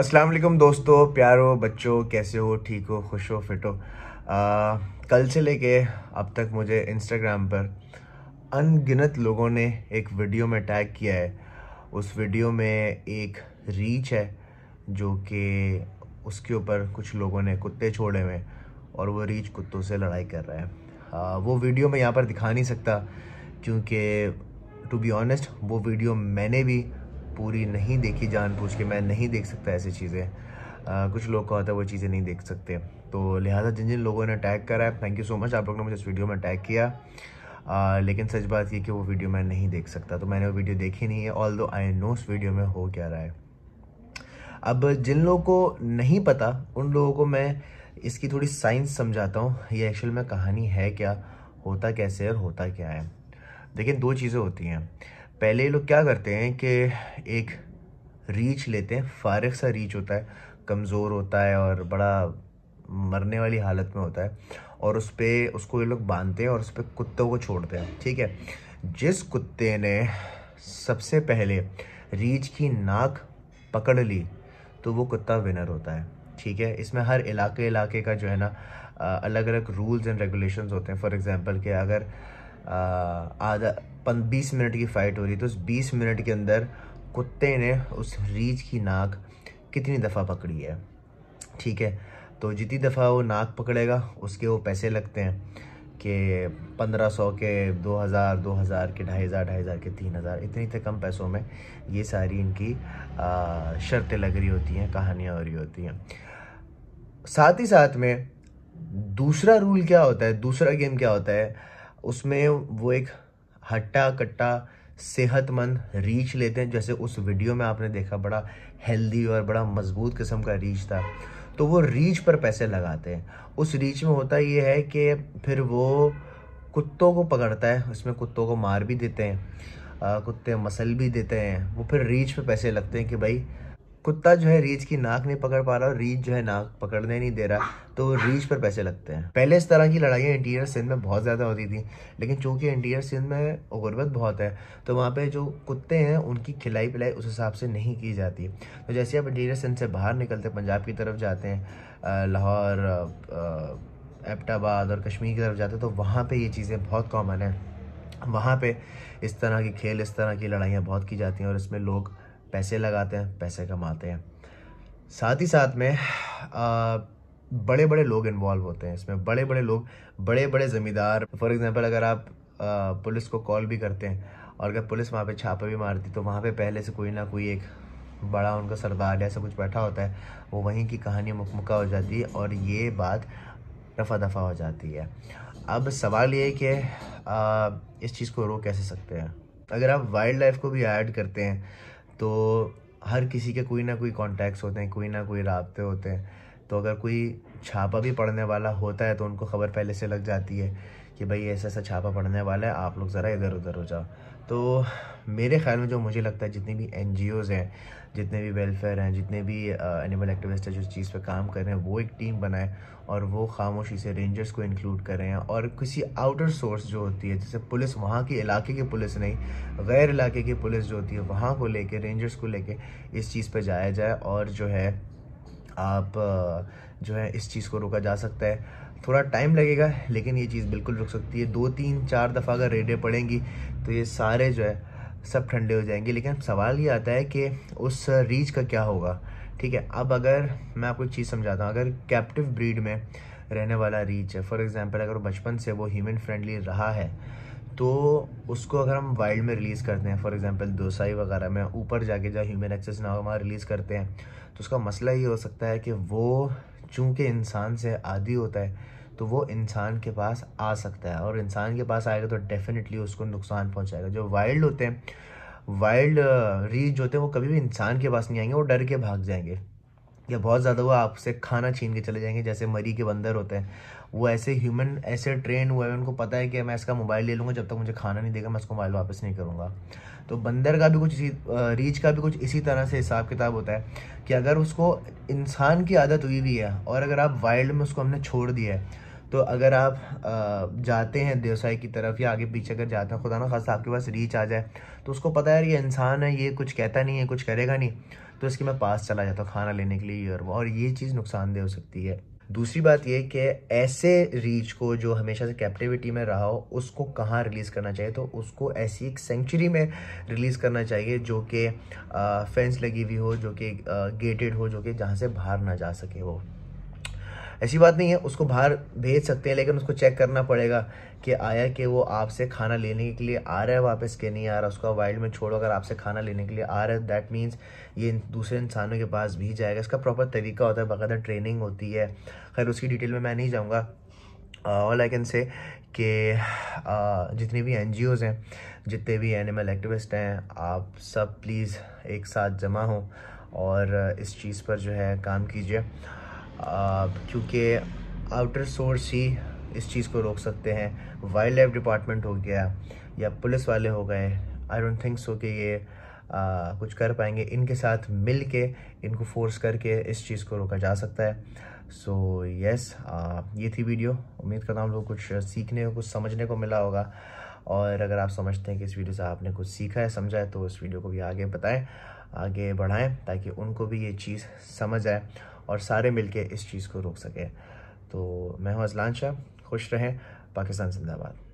अस्सलाम वालेकुम दोस्तों प्यारो बच्चों कैसे हो ठीक हो खुश हो फिट हो कल से लेके अब तक मुझे इंस्टाग्राम पर अनगिनत लोगों ने एक वीडियो में टैग किया है उस वीडियो में एक रीच है जो कि उसके ऊपर कुछ लोगों ने कुत्ते छोड़े हुए और वो रीच कुत्तों से लड़ाई कर रहा है आ, वो वीडियो मैं यहाँ पर दिखा नहीं सकता क्योंकि टू बी ऑनेस्ट वो वीडियो मैंने भी पूरी नहीं देखी जानबूझ के मैं नहीं देख सकता ऐसी चीज़ें कुछ लोग का होता है वो चीज़ें नहीं देख सकते तो लिहाजा जिन जिन लोगों ने टैग करा है थैंक यू सो मच आप लोगों ने मुझे इस वीडियो में टैग किया आ, लेकिन सच बात ये कि वो वीडियो मैं नहीं देख सकता तो मैंने वो वीडियो देखी नहीं है ऑल दो आई नो उस वीडियो में हो क्या रहा है अब जिन लोगों को नहीं पता उन लोगों को मैं इसकी थोड़ी साइंस समझाता हूँ ये एक्चुअल में कहानी है क्या होता कैसे और होता क्या है देखिए दो चीज़ें होती हैं पहले ये लोग क्या करते हैं कि एक रीच लेते हैं फारग सा रीच होता है कमज़ोर होता है और बड़ा मरने वाली हालत में होता है और उस पर उसको ये लोग बांधते हैं और उस पर कुत्तों को छोड़ते हैं ठीक है जिस कुत्ते ने सबसे पहले रीच की नाक पकड़ ली तो वो कुत्ता विनर होता है ठीक है इसमें हर इलाके इलाके का जो है ना अलग अलग रूल्स एंड रेगुलेशंस होते हैं फॉर एग्जांपल कि अगर आधा बीस मिनट की फ़ाइट हो रही तो उस बीस मिनट के अंदर कुत्ते ने उस रीछ की नाक कितनी दफ़ा पकड़ी है ठीक है तो जितनी दफ़ा वो नाक पकड़ेगा उसके वो पैसे लगते हैं कि पंद्रह सौ के दो हज़ार दो हज़ार के ढाई हज़ार ढाई हज़ार के तीन हज़ार इतने इतने कम पैसों में ये सारी इनकी शर्तें लग रही होती हैं कहानियाँ हो रही होती हैं साथ ही साथ में दूसरा रूल क्या होता है दूसरा गेम क्या होता है उसमें वो एक हट्टा कट्टा सेहतमंद रीच लेते हैं जैसे उस वीडियो में आपने देखा बड़ा हेल्दी और बड़ा मजबूत किस्म का रीच था तो वो रीच पर पैसे लगाते हैं उस रीच में होता ये है कि फिर वो कुत्तों को पकड़ता है उसमें कुत्तों को मार भी देते हैं कुत्ते मसल भी देते हैं वो फिर रीच पर पैसे लगते हैं कि भाई कुत्ता जो है रीछ की नाक नहीं पकड़ पा रहा और रीछ जो है नाक पकड़ने नहीं दे रहा तो रीच पर पैसे लगते हैं पहले इस तरह की लड़ाइयाँ इंटीरियर सिंध में बहुत ज़्यादा होती थी लेकिन चूंकि इंटीरियर सिंध में गुर्बत बहुत है तो वहाँ पे जो कुत्ते हैं उनकी खिलाई पिलाई उस हिसाब से नहीं की जाती तो जैसे आप इंटीरियर सिंध से बाहर निकलते पंजाब की तरफ जाते हैं लाहौर एबटाबाद और कश्मीर की तरफ जाते हैं तो वहाँ पर ये चीज़ें बहुत कॉमन है वहाँ पर इस तरह के खेल इस तरह की लड़ाइयाँ बहुत की जाती हैं और इसमें लोग पैसे लगाते हैं पैसे कमाते हैं साथ ही साथ में आ, बड़े बड़े लोग इन्वॉल्व होते हैं इसमें बड़े बड़े लोग बड़े बड़े ज़मींदार फॉर एग्ज़ाम्पल अगर आप आ, पुलिस को कॉल भी करते हैं और अगर पुलिस वहाँ पे छापा भी मारती तो वहाँ पे पहले से कोई ना कोई एक बड़ा उनका सरदार ऐसा कुछ बैठा होता है वो वहीं की कहानी मुकमका हो जाती है और ये बात रफा दफ़ा हो जाती है अब सवाल ये है कि इस चीज़ को रोक कैसे सकते हैं अगर आप वाइल्ड लाइफ को भी ऐड करते हैं तो हर किसी के कोई ना कोई कॉन्टैक्ट्स होते हैं कोई ना कोई रबते होते हैं तो अगर कोई छापा भी पड़ने वाला होता है तो उनको खबर पहले से लग जाती है कि भाई ऐसा ऐसा छापा पड़ने वाला है आप लोग ज़रा इधर उधर हो जाओ तो मेरे ख्याल में जो मुझे लगता है जितनी भी एन हैं जितने भी वेलफेयर हैं जितने भी एनिमल एक्टिविस्ट हैं जो चीज़ पे काम कर रहे हैं वो एक टीम बनाए और वो खामोशी से रेंजर्स को इंक्लूड कर रहे हैं और किसी आउटर सोर्स जो होती है जैसे पुलिस वहाँ की इलाके की पुलिस नहीं गैर इलाके की पुलिस जो होती है वहाँ को लेके रेंजर्स को लेके इस चीज़ पर जाया जाए और जो है आप जो है इस चीज़ को रोका जा सकता है थोड़ा टाइम लगेगा लेकिन ये चीज़ बिल्कुल रुक सकती है दो तीन चार दफ़ा अगर रेडे पड़ेंगी तो ये सारे जो है सब ठंडे हो जाएंगे लेकिन सवाल ये आता है कि उस रीच का क्या होगा ठीक है अब अगर मैं आपको एक चीज़ समझाता हूँ अगर कैप्टिव ब्रीड में रहने वाला रीच है फॉर एग्ज़ाम्पल अगर बचपन से वो ह्यूमन फ्रेंडली रहा है तो उसको अगर हम वाइल्ड में रिलीज़ करते हैं फॉर एग्जांपल दोसाई वगैरह में ऊपर जाके जहाँ ह्यूमन एक्सेस नामा रिलीज़ करते हैं तो उसका मसला ये हो सकता है कि वो चूँकि इंसान से आदि होता है तो वो इंसान के पास आ सकता है और इंसान के पास आएगा तो डेफिनेटली उसको नुकसान पहुँचाएगा जो वाइल्ड होते हैं वाइल्ड रीच होते हैं वो कभी भी इंसान के पास नहीं आएंगे वो डर के भाग जाएंगे या बहुत ज़्यादा वो आपसे खाना छीन के चले जाएंगे जैसे मरी के बंदर होते हैं वो ऐसे ह्यूमन ऐसे ट्रेन हुए हैं उनको पता है कि मैं इसका मोबाइल ले लूँगा जब तक मुझे खाना नहीं देगा मैं उसको मोबाइल वापस नहीं करूँगा तो बंदर का भी कुछ इसी रीच का भी कुछ इसी तरह से हिसाब किताब होता है कि अगर उसको इंसान की आदत हुई हुई है और अगर आप वाइल्ड में उसको हमने छोड़ दिया है तो अगर आप जाते हैं देवसाई की तरफ या आगे पीछे अगर जाते हैं खुदा ना खासा आपके पास रीच आ जाए तो उसको पता है ये इंसान है ये कुछ कहता नहीं है कुछ करेगा नहीं तो इसके मैं पास चला जाता हूँ खाना लेने के लिए और वो और ये चीज़ नुकसानदेह हो सकती है दूसरी बात यह कि ऐसे रीच को जो हमेशा से कैप्टिविटी में रहा हो उसको कहाँ रिलीज़ करना चाहिए तो उसको ऐसी एक सेंचुरी में रिलीज़ करना चाहिए जो कि फेंस लगी हुई हो जो कि गेटेड हो जो कि जहाँ से बाहर ना जा सके वो ऐसी बात नहीं है उसको बाहर भेज सकते हैं लेकिन उसको चेक करना पड़ेगा कि आया कि वो आपसे खाना लेने के लिए आ रहा है वापस के नहीं आ रहा उसको वाइल्ड में छोड़ो अगर आपसे खाना लेने के लिए आ रहा है दैट मीन्स ये दूसरे इंसानों के पास भी जाएगा इसका प्रॉपर तरीका होता है बाकायदा ट्रेनिंग होती है खैर उसकी डिटेल में मैं नहीं जाऊँगा ऑल आई कैन से कि जितनी भी एन हैं जितने भी एनिमल एक्टिविस्ट हैं आप सब प्लीज़ एक साथ जमा हों और इस चीज़ पर जो है काम कीजिए क्योंकि आउटर सोर्स ही इस चीज़ को रोक सकते हैं वाइल्ड लाइफ डिपार्टमेंट हो गया या पुलिस वाले हो गए आई डोंट थिंक सो कि ये आ, कुछ कर पाएंगे इनके साथ मिल के इनको फोर्स करके इस चीज़ को रोका जा सकता है सो so, यस yes, ये थी वीडियो उम्मीद करता हूँ लोग कुछ सीखने को कुछ समझने को मिला होगा और अगर आप समझते हैं कि इस वीडियो से आपने कुछ सीखा है समझा है तो इस वीडियो को भी आगे बताएं आगे बढ़ाएं ताकि उनको भी ये चीज़ समझ आए और सारे मिलके इस चीज़ को रोक सकें तो मैं हूँ अजलान शाह खुश रहें पाकिस्तान जिंदाबाद